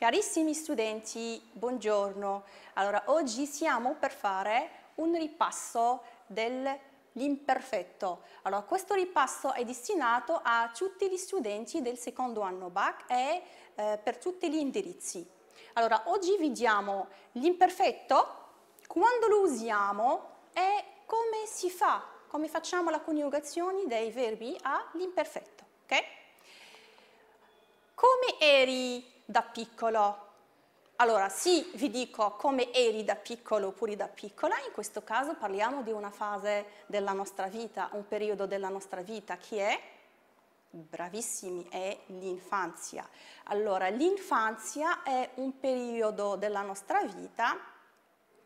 Carissimi studenti, buongiorno. Allora, oggi siamo per fare un ripasso dell'imperfetto. Allora, questo ripasso è destinato a tutti gli studenti del secondo anno BAC e eh, per tutti gli indirizzi. Allora, oggi vediamo l'imperfetto, quando lo usiamo e come si fa, come facciamo la coniugazione dei verbi all'imperfetto, ok? Come eri da piccolo. Allora, sì, vi dico come eri da piccolo oppure da piccola, in questo caso parliamo di una fase della nostra vita, un periodo della nostra vita che è, bravissimi, è l'infanzia. Allora, l'infanzia è un periodo della nostra vita,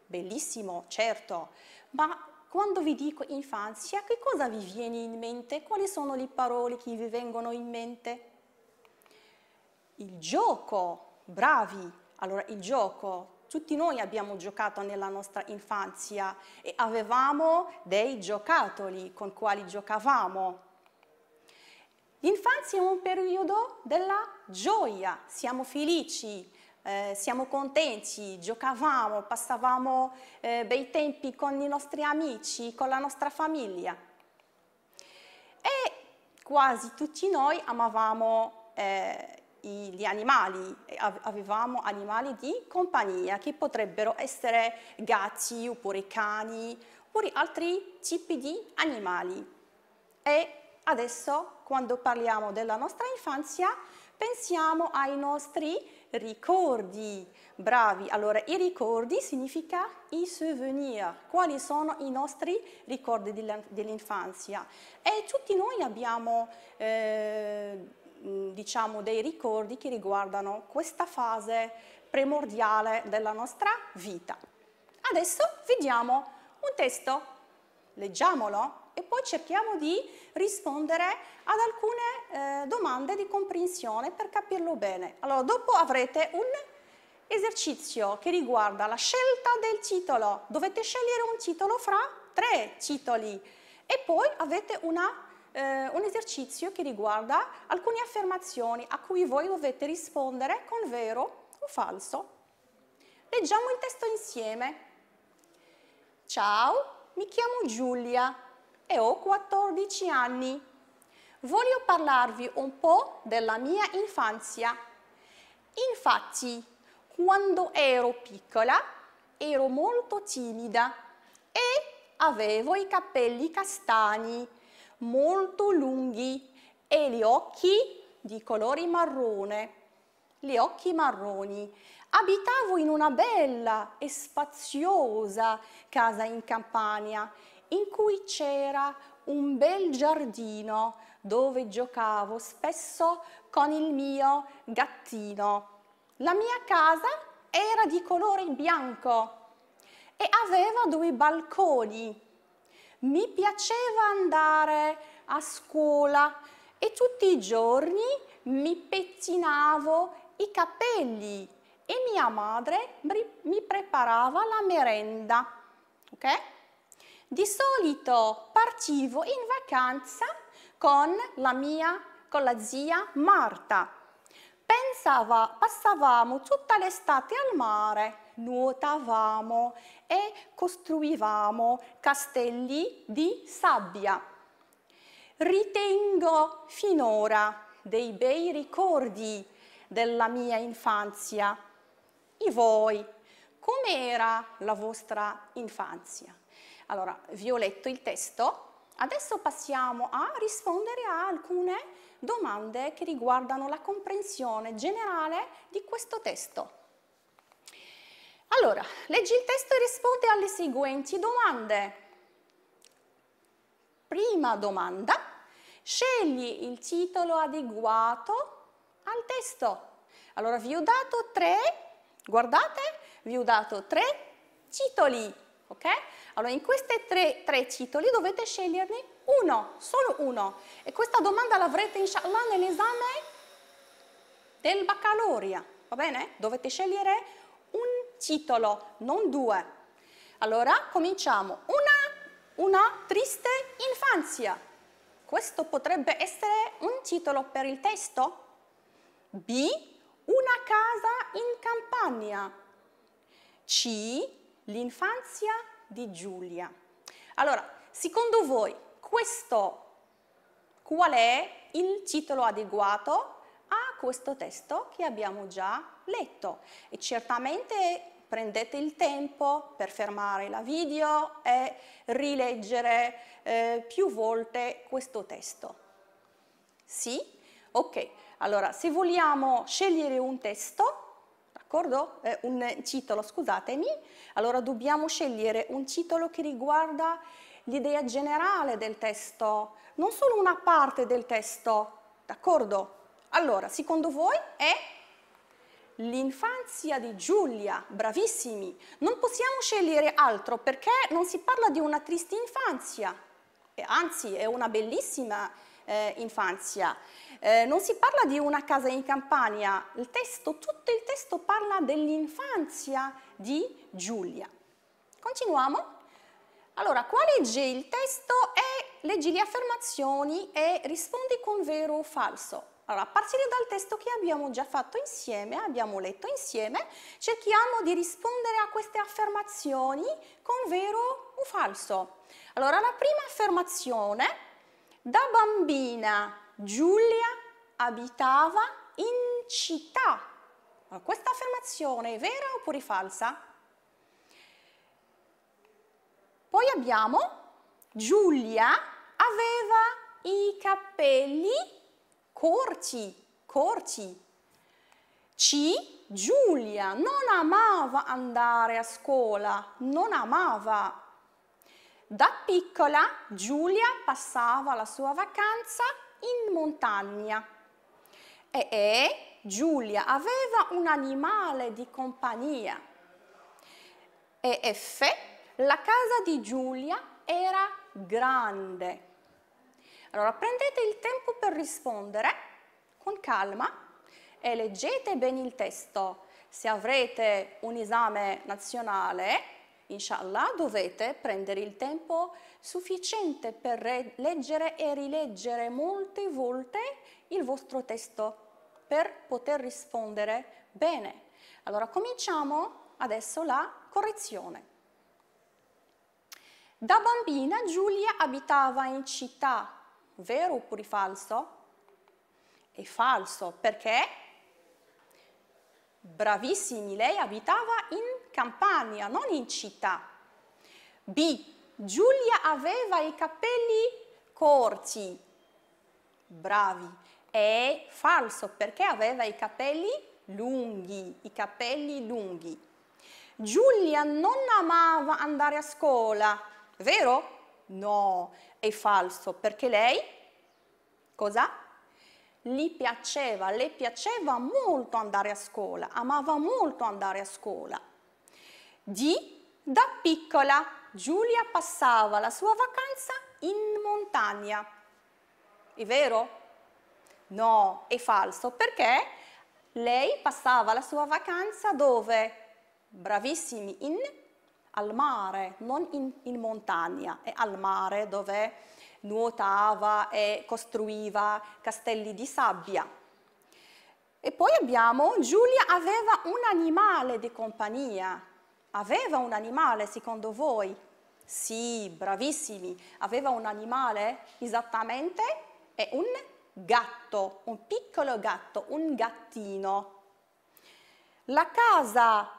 bellissimo, certo, ma quando vi dico infanzia, che cosa vi viene in mente? Quali sono le parole che vi vengono in mente? il gioco, bravi, allora il gioco, tutti noi abbiamo giocato nella nostra infanzia e avevamo dei giocattoli con quali giocavamo. L'infanzia è un periodo della gioia, siamo felici, eh, siamo contenti, giocavamo, passavamo eh, bei tempi con i nostri amici, con la nostra famiglia. E quasi tutti noi amavamo eh, gli animali, avevamo animali di compagnia che potrebbero essere gatti oppure cani oppure altri tipi di animali. E adesso quando parliamo della nostra infanzia pensiamo ai nostri ricordi. Bravi, allora i ricordi significa i souvenir, quali sono i nostri ricordi dell'infanzia. E tutti noi abbiamo... Eh, diciamo, dei ricordi che riguardano questa fase primordiale della nostra vita. Adesso vediamo un testo, leggiamolo e poi cerchiamo di rispondere ad alcune eh, domande di comprensione per capirlo bene. Allora, dopo avrete un esercizio che riguarda la scelta del titolo. Dovete scegliere un titolo fra tre titoli e poi avete una eh, un esercizio che riguarda alcune affermazioni a cui voi dovete rispondere con vero o falso. Leggiamo il testo insieme. Ciao, mi chiamo Giulia e ho 14 anni. Voglio parlarvi un po' della mia infanzia. Infatti, quando ero piccola ero molto timida e avevo i capelli castani molto lunghi e gli occhi di colori marrone, gli occhi marroni. Abitavo in una bella e spaziosa casa in Campania in cui c'era un bel giardino dove giocavo spesso con il mio gattino. La mia casa era di colore bianco e aveva due balconi mi piaceva andare a scuola e tutti i giorni mi pettinavo i capelli e mia madre mi preparava la merenda. Okay? Di solito partivo in vacanza con la mia, con la zia Marta. Pensava, passavamo tutta l'estate al mare, nuotavamo e costruivamo castelli di sabbia. Ritengo finora dei bei ricordi della mia infanzia. E voi, com'era la vostra infanzia? Allora, vi ho letto il testo, adesso passiamo a rispondere a alcune domande che riguardano la comprensione generale di questo testo. Allora, leggi il testo e rispondi alle seguenti domande. Prima domanda, scegli il titolo adeguato al testo. Allora, vi ho dato tre, guardate, vi ho dato tre titoli, ok? Allora, in questi tre, tre titoli dovete sceglierne uno, solo uno. E questa domanda l'avrete, inshallah, nell'esame del baccalaurea, va bene? Dovete scegliere uno titolo, non due. Allora cominciamo. Una, una triste infanzia. Questo potrebbe essere un titolo per il testo. B, una casa in campagna. C, l'infanzia di Giulia. Allora, secondo voi questo qual è il titolo adeguato a questo testo che abbiamo già letto? E certamente prendete il tempo per fermare la video e rileggere eh, più volte questo testo. Sì? Ok, allora se vogliamo scegliere un testo, eh, un titolo, scusatemi, allora dobbiamo scegliere un titolo che riguarda l'idea generale del testo, non solo una parte del testo, d'accordo? Allora, secondo voi è L'infanzia di Giulia, bravissimi. Non possiamo scegliere altro perché non si parla di una triste infanzia, anzi è una bellissima eh, infanzia. Eh, non si parla di una casa in campagna, il testo, tutto il testo parla dell'infanzia di Giulia. Continuiamo. Allora, qua leggi il testo e leggi le affermazioni e rispondi con vero o falso. Allora, a partire dal testo che abbiamo già fatto insieme, abbiamo letto insieme, cerchiamo di rispondere a queste affermazioni con vero o falso. Allora, la prima affermazione, da bambina Giulia abitava in città. Allora, questa affermazione è vera oppure falsa? Poi abbiamo Giulia aveva i capelli corci, corci. C, Giulia non amava andare a scuola, non amava. Da piccola Giulia passava la sua vacanza in montagna e, e Giulia aveva un animale di compagnia. E F, la casa di Giulia era grande. Allora prendete il tempo per rispondere con calma e leggete bene il testo. Se avrete un esame nazionale, inshallah, dovete prendere il tempo sufficiente per leggere e rileggere molte volte il vostro testo per poter rispondere bene. Allora cominciamo adesso la correzione. Da bambina Giulia abitava in città vero oppure falso? È falso perché, bravissimi, lei abitava in campagna, non in città. B. Giulia aveva i capelli corti. Bravi. È falso perché aveva i capelli lunghi, i capelli lunghi. Giulia non amava andare a scuola, vero? No, è falso, perché lei cosa? Gli piaceva, le piaceva molto andare a scuola, amava molto andare a scuola. Di, da piccola, Giulia passava la sua vacanza in montagna. È vero? No, è falso, perché lei passava la sua vacanza dove? Bravissimi, in montagna al mare, non in, in montagna, è al mare dove nuotava e costruiva castelli di sabbia. E poi abbiamo, Giulia aveva un animale di compagnia, aveva un animale secondo voi? Sì, bravissimi, aveva un animale esattamente, è un gatto, un piccolo gatto, un gattino. La casa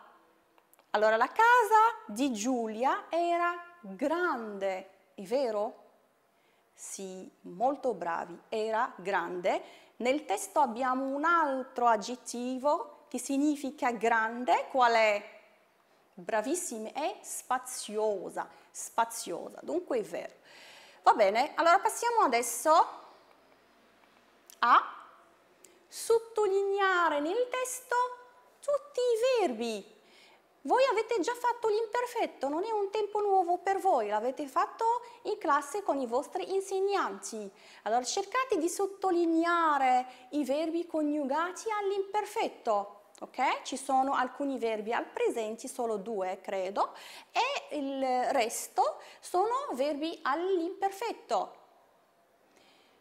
allora, la casa di Giulia era grande, è vero? Sì, molto bravi, era grande. Nel testo abbiamo un altro aggettivo che significa grande, qual è? Bravissimi, è spaziosa, spaziosa, dunque è vero. Va bene, allora passiamo adesso a sottolineare nel testo tutti i verbi voi avete già fatto l'imperfetto, non è un tempo nuovo per voi, l'avete fatto in classe con i vostri insegnanti. Allora cercate di sottolineare i verbi coniugati all'imperfetto. Okay? Ci sono alcuni verbi al presente, solo due credo, e il resto sono verbi all'imperfetto.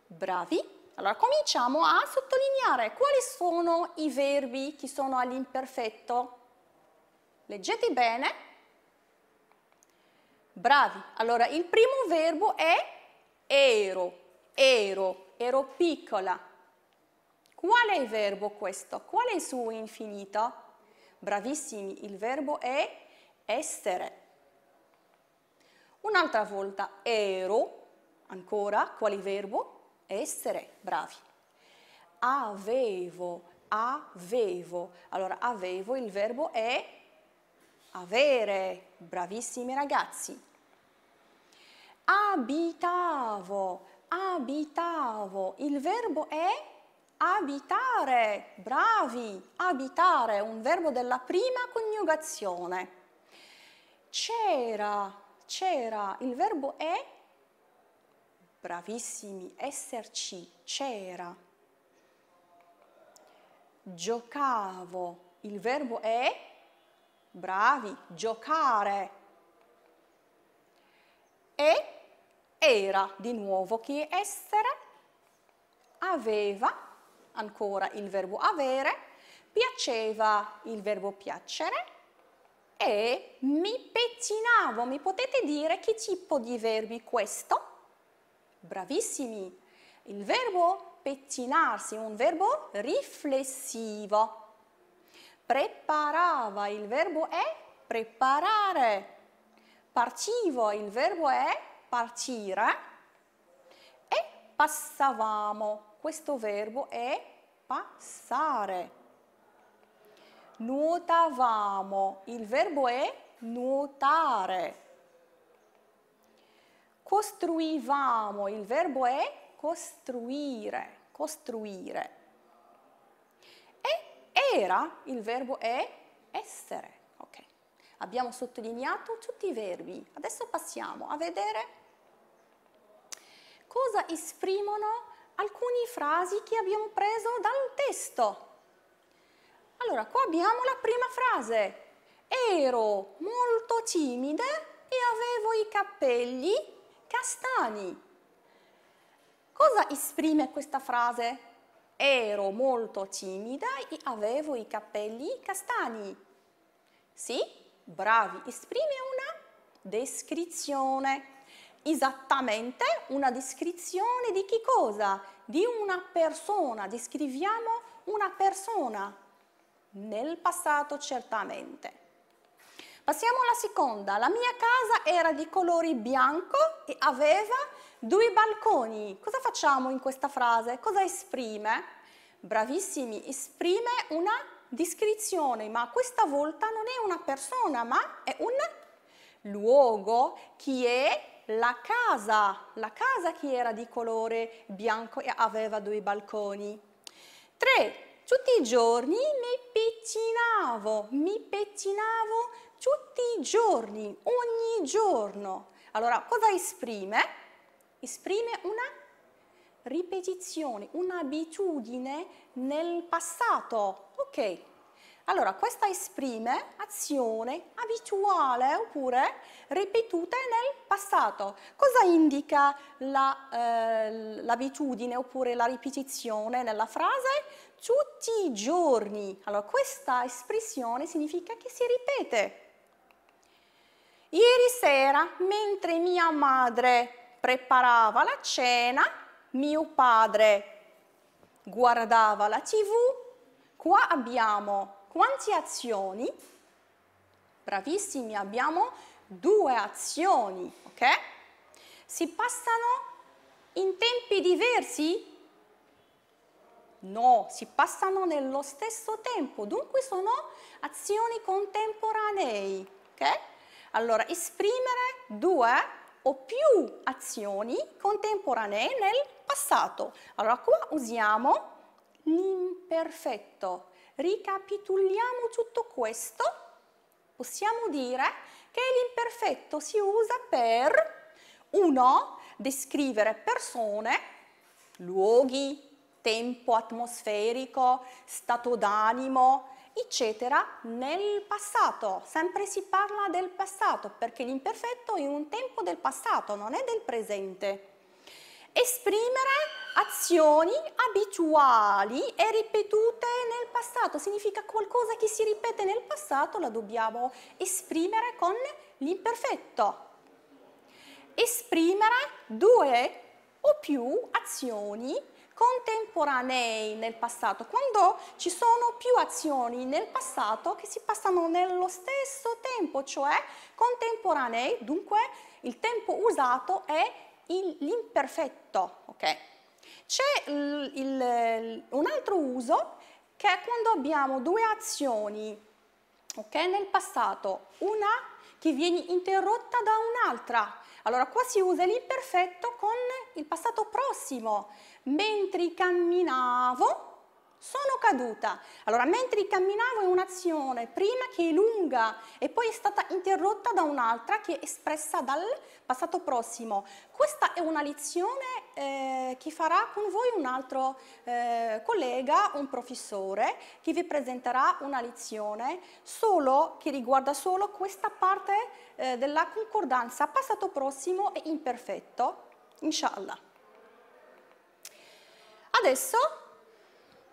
Bravi! Allora cominciamo a sottolineare quali sono i verbi che sono all'imperfetto. Leggete bene. Bravi. Allora, il primo verbo è ero, ero, ero piccola. Qual è il verbo questo? Qual è il suo infinito? Bravissimi, il verbo è essere. Un'altra volta, ero, ancora, quale verbo? Essere, bravi. Avevo, avevo. Allora, avevo, il verbo è avere, bravissimi ragazzi. Abitavo, abitavo, il verbo è abitare, bravi, abitare, un verbo della prima coniugazione. C'era, c'era, il verbo è, bravissimi, esserci, c'era. Giocavo, il verbo è bravi, giocare. E era di nuovo che essere, aveva, ancora il verbo avere, piaceva il verbo piacere e mi pettinavo. Mi potete dire che tipo di verbi questo? Bravissimi! Il verbo pettinarsi, è un verbo riflessivo preparava, il verbo è preparare, partivo, il verbo è partire e passavamo, questo verbo è passare. Nuotavamo, il verbo è nuotare. Costruivamo, il verbo è costruire, costruire era, il verbo è essere. Okay. Abbiamo sottolineato tutti i verbi. Adesso passiamo a vedere cosa esprimono alcune frasi che abbiamo preso dal testo. Allora, qua abbiamo la prima frase. Ero molto timida e avevo i capelli castani. Cosa esprime questa frase? ero molto timida e avevo i capelli castani. Sì, bravi, esprime una descrizione. Esattamente una descrizione di che cosa? Di una persona. Descriviamo una persona. Nel passato certamente. Passiamo alla seconda. La mia casa era di colore bianco e aveva due balconi. Cosa facciamo in questa frase? Cosa esprime? Bravissimi, esprime una descrizione, ma questa volta non è una persona, ma è un luogo che è la casa, la casa che era di colore bianco e aveva due balconi. 3. Tutti i giorni mi pettinavo, mi pettinavo tutti i giorni, ogni giorno. Allora, cosa esprime? Esprime una ripetizione, un'abitudine nel passato. Ok, allora questa esprime azione abituale oppure ripetuta nel passato. Cosa indica l'abitudine la, eh, oppure la ripetizione nella frase? Tutti i giorni. Allora questa espressione significa che si ripete Ieri sera, mentre mia madre preparava la cena, mio padre guardava la tv. Qua abbiamo quante azioni? Bravissimi, abbiamo due azioni, ok? Si passano in tempi diversi? No, si passano nello stesso tempo, dunque sono azioni contemporanee, ok? Allora, esprimere due o più azioni contemporanee nel passato. Allora, qua usiamo l'imperfetto. Ricapitoliamo tutto questo. Possiamo dire che l'imperfetto si usa per 1. Descrivere persone, luoghi, tempo atmosferico, stato d'animo, eccetera, nel passato. Sempre si parla del passato perché l'imperfetto è un tempo del passato, non è del presente. Esprimere azioni abituali e ripetute nel passato, significa qualcosa che si ripete nel passato, la dobbiamo esprimere con l'imperfetto. Esprimere due o più azioni contemporanei nel passato, quando ci sono più azioni nel passato che si passano nello stesso tempo, cioè contemporanei, dunque il tempo usato è l'imperfetto. Okay? C'è un altro uso che è quando abbiamo due azioni okay? nel passato, una che viene interrotta da un'altra. Allora qua si usa l'imperfetto con il passato prossimo, mentre camminavo sono caduta. Allora, mentre camminavo è un'azione, prima che è lunga e poi è stata interrotta da un'altra che è espressa dal passato prossimo. Questa è una lezione eh, che farà con voi un altro eh, collega, un professore, che vi presenterà una lezione solo, che riguarda solo questa parte eh, della concordanza passato prossimo e imperfetto, inshallah. Adesso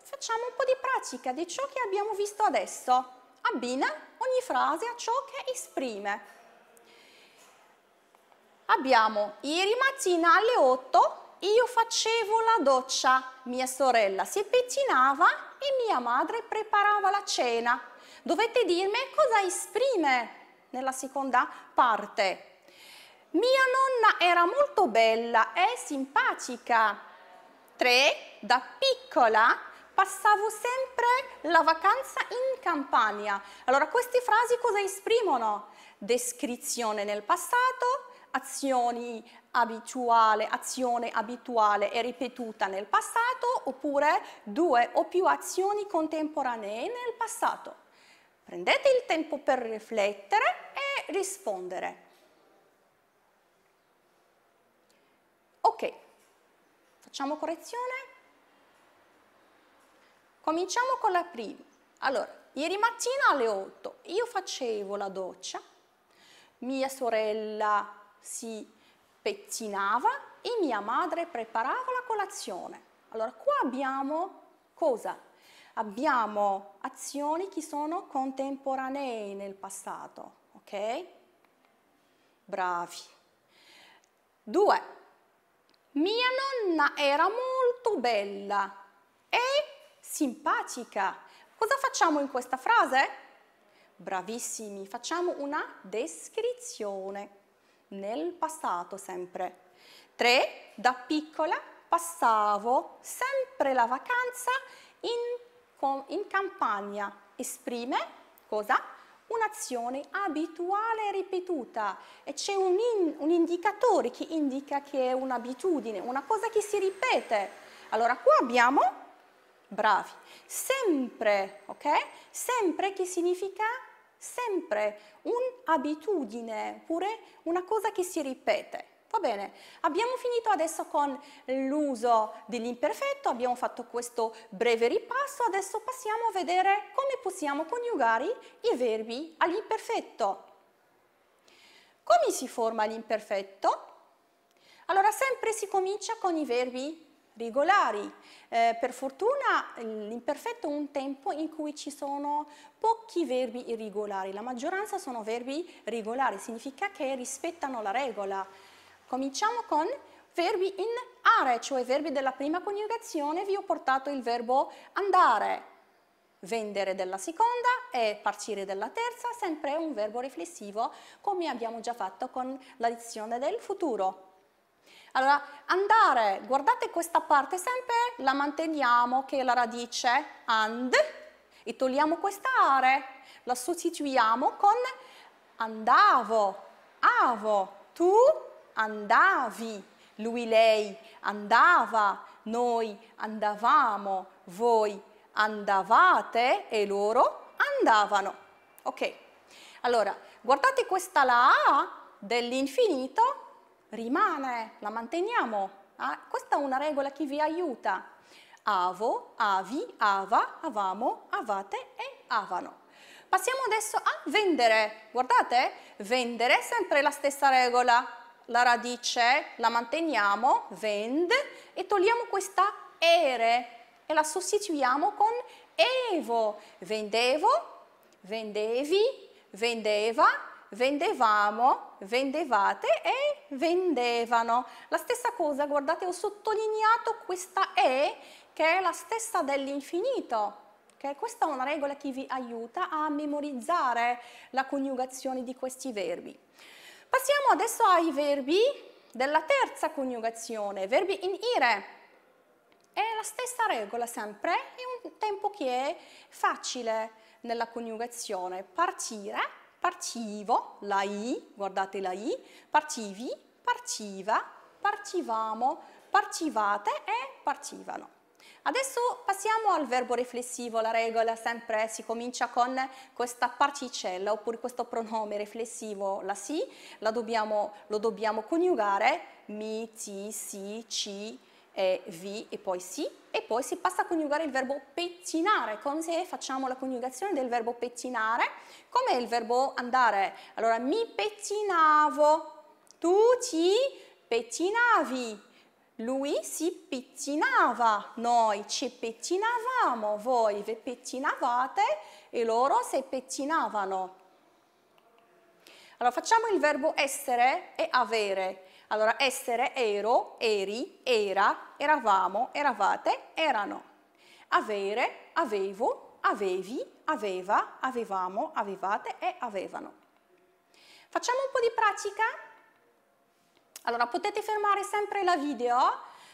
facciamo un po' di pratica di ciò che abbiamo visto adesso. Abbina ogni frase a ciò che esprime. Abbiamo ieri mattina alle 8 io facevo la doccia, mia sorella si pettinava e mia madre preparava la cena. Dovete dirmi cosa esprime nella seconda parte. Mia nonna era molto bella e simpatica, tre, da piccola passavo sempre la vacanza in Campania. Allora, queste frasi cosa esprimono? Descrizione nel passato, azioni abituale, azione abituale e ripetuta nel passato, oppure due o più azioni contemporanee nel passato. Prendete il tempo per riflettere e rispondere. Ok, Facciamo correzione? Cominciamo con la prima. Allora, ieri mattina alle 8 io facevo la doccia, mia sorella si pettinava e mia madre preparava la colazione. Allora, qua abbiamo cosa? Abbiamo azioni che sono contemporanee nel passato, ok? Bravi. Due, mia nonna era molto bella e simpatica. Cosa facciamo in questa frase? Bravissimi, facciamo una descrizione. Nel passato sempre. 3. Da piccola passavo sempre la vacanza in, in campagna. Esprime cosa? un'azione abituale e ripetuta e c'è un, in, un indicatore che indica che è un'abitudine, una cosa che si ripete. Allora qua abbiamo bravi, sempre, ok? Sempre che significa sempre un'abitudine, oppure una cosa che si ripete. Va bene, abbiamo finito adesso con l'uso dell'imperfetto, abbiamo fatto questo breve ripasso, adesso passiamo a vedere come possiamo coniugare i verbi all'imperfetto. Come si forma l'imperfetto? Allora sempre si comincia con i verbi regolari. Eh, per fortuna l'imperfetto è un tempo in cui ci sono pochi verbi irregolari, la maggioranza sono verbi regolari, significa che rispettano la regola. Cominciamo con verbi in are, cioè verbi della prima coniugazione. Vi ho portato il verbo andare, vendere della seconda e partire dalla terza, sempre un verbo riflessivo come abbiamo già fatto con la dizione del futuro. Allora, andare, guardate questa parte sempre, la manteniamo che è la radice and e togliamo questa are, la sostituiamo con andavo, avo, tu, andavi, lui, lei andava, noi andavamo, voi andavate e loro andavano. Ok, allora guardate questa la A dell'infinito rimane, la manteniamo. Ah, questa è una regola che vi aiuta. Avo, avi, ava, avamo, avate e avano. Passiamo adesso a vendere. Guardate, vendere è sempre la stessa regola la radice la manteniamo, vend, e togliamo questa ere e la sostituiamo con evo. Vendevo, vendevi, vendeva, vendevamo, vendevate e vendevano. La stessa cosa, guardate, ho sottolineato questa E che è la stessa dell'infinito. Okay? Questa è una regola che vi aiuta a memorizzare la coniugazione di questi verbi. Passiamo adesso ai verbi della terza coniugazione, verbi in ire. È la stessa regola sempre, è un tempo che è facile nella coniugazione. Partire, partivo, la i, guardate la i, partivi, partiva, partivamo, partivate e partivano. Adesso passiamo al verbo riflessivo, la regola sempre si comincia con questa particella oppure questo pronome riflessivo, la si, la dobbiamo, lo dobbiamo coniugare mi, ti, si, ci, e vi e poi si e poi si passa a coniugare il verbo pettinare come se facciamo la coniugazione del verbo pettinare come il verbo andare allora mi pettinavo tu ti pettinavi lui si pettinava, noi ci pettinavamo, voi vi pettinavate e loro si pettinavano. Allora facciamo il verbo essere e avere. Allora essere ero, eri, era, eravamo, eravate, erano. Avere, avevo, avevi, aveva, avevamo, avevate e avevano. Facciamo un po' di pratica allora, potete fermare sempre la video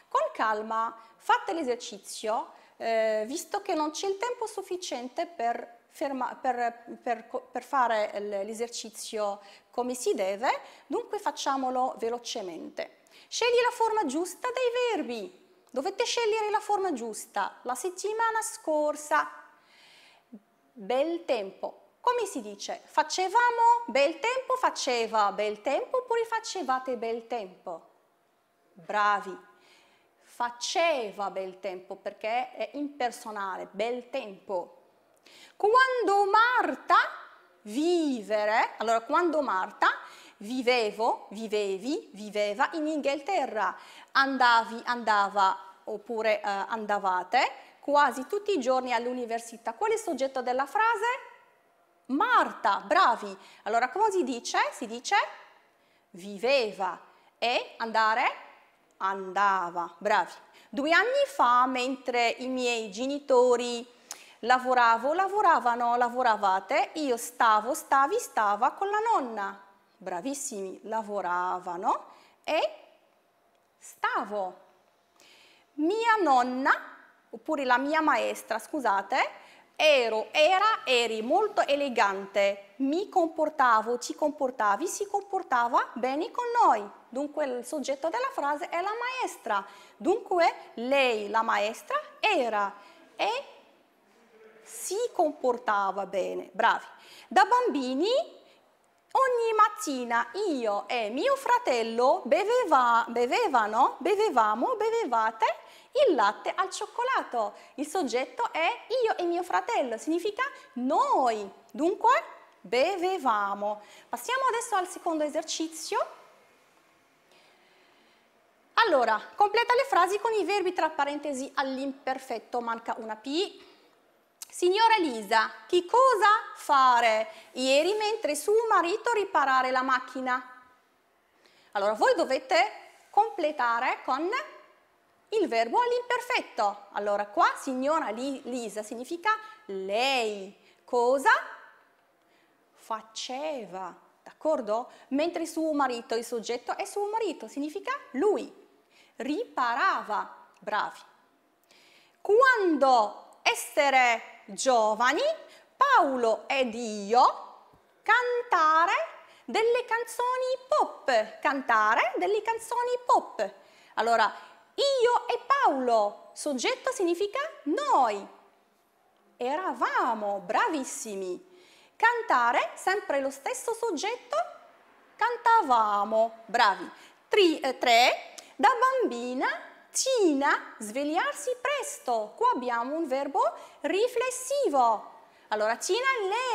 con calma, fate l'esercizio, eh, visto che non c'è il tempo sufficiente per, ferma, per, per, per fare l'esercizio come si deve, dunque facciamolo velocemente. Scegli la forma giusta dei verbi. Dovete scegliere la forma giusta. La settimana scorsa, bel tempo, come si dice? Facevamo bel tempo, faceva bel tempo oppure facevate bel tempo? Bravi. Faceva bel tempo perché è impersonale, bel tempo. Quando Marta vivere, allora quando Marta vivevo, vivevi, viveva in Inghilterra, andavi, andava oppure eh, andavate quasi tutti i giorni all'università. Qual è il soggetto della frase? Marta, bravi! Allora come si dice? Si dice viveva e andare andava, bravi. Due anni fa, mentre i miei genitori lavoravo, lavoravano, lavoravate, io stavo, stavi, stava con la nonna. Bravissimi, lavoravano e stavo. Mia nonna, oppure la mia maestra, scusate, ero, era, eri molto elegante, mi comportavo, ci comportavi, si comportava bene con noi. Dunque il soggetto della frase è la maestra. Dunque lei, la maestra, era e si comportava bene. Bravi. Da bambini ogni mattina io e mio fratello beveva, bevevano, bevevamo, bevevate il latte al cioccolato. Il soggetto è io e mio fratello, significa noi. Dunque bevevamo. Passiamo adesso al secondo esercizio. Allora, completa le frasi con i verbi tra parentesi all'imperfetto, manca una P. Signora Lisa, che cosa fare ieri mentre suo marito riparare la macchina? Allora, voi dovete completare con il verbo all'imperfetto. Allora qua signora Lisa significa lei. Cosa? Faceva, d'accordo? Mentre suo marito, il soggetto è suo marito, significa lui. Riparava, bravi. Quando essere giovani, Paolo ed io cantare delle canzoni pop, cantare delle canzoni pop. Allora, io e Paolo. Soggetto significa noi. Eravamo bravissimi. Cantare, sempre lo stesso soggetto, cantavamo, bravi. Tri, eh, tre, da bambina, Tina, svegliarsi presto. Qua abbiamo un verbo riflessivo. Allora, Tina,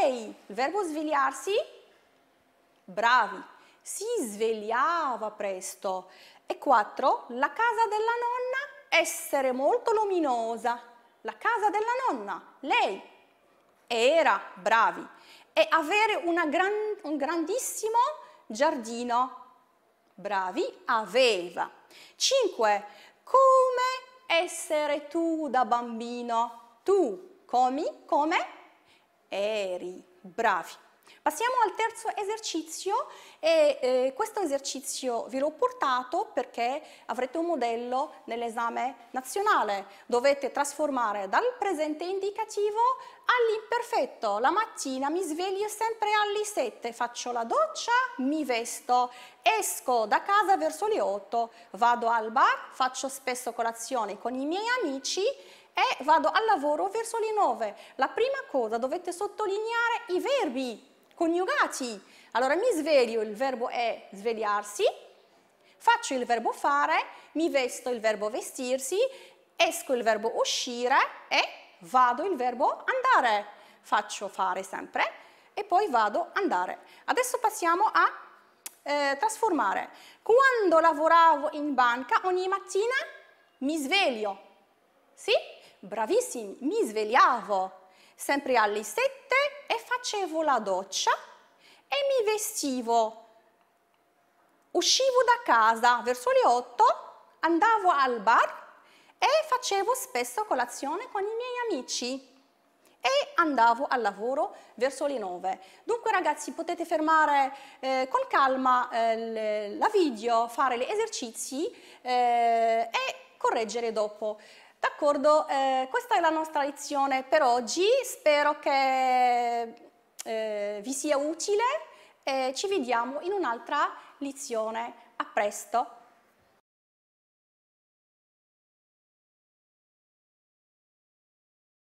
lei, il verbo svegliarsi, bravi. Si svegliava presto. E 4. La casa della nonna, essere molto luminosa. La casa della nonna, lei era bravi. E avere gran, un grandissimo giardino. Bravi, aveva. 5. Come essere tu da bambino? Tu, comi, come? Eri, bravi. Passiamo al terzo esercizio e eh, questo esercizio vi l'ho portato perché avrete un modello nell'esame nazionale. Dovete trasformare dal presente indicativo all'imperfetto. La mattina mi sveglio sempre alle 7, faccio la doccia, mi vesto, esco da casa verso le 8, vado al bar, faccio spesso colazione con i miei amici e vado al lavoro verso le 9. La prima cosa dovete sottolineare i verbi coniugati. Allora mi sveglio, il verbo è svegliarsi, faccio il verbo fare, mi vesto il verbo vestirsi, esco il verbo uscire e vado il verbo andare. Faccio fare sempre e poi vado andare. Adesso passiamo a eh, trasformare. Quando lavoravo in banca ogni mattina mi sveglio. Sì? Bravissimi, mi svegliavo sempre alle sette facevo la doccia e mi vestivo. Uscivo da casa verso le 8, andavo al bar e facevo spesso colazione con i miei amici e andavo al lavoro verso le 9. Dunque ragazzi potete fermare eh, con calma eh, la video, fare gli esercizi eh, e correggere dopo. D'accordo, eh, questa è la nostra lezione per oggi, spero che eh, vi sia utile e eh, ci vediamo in un'altra lezione. A presto!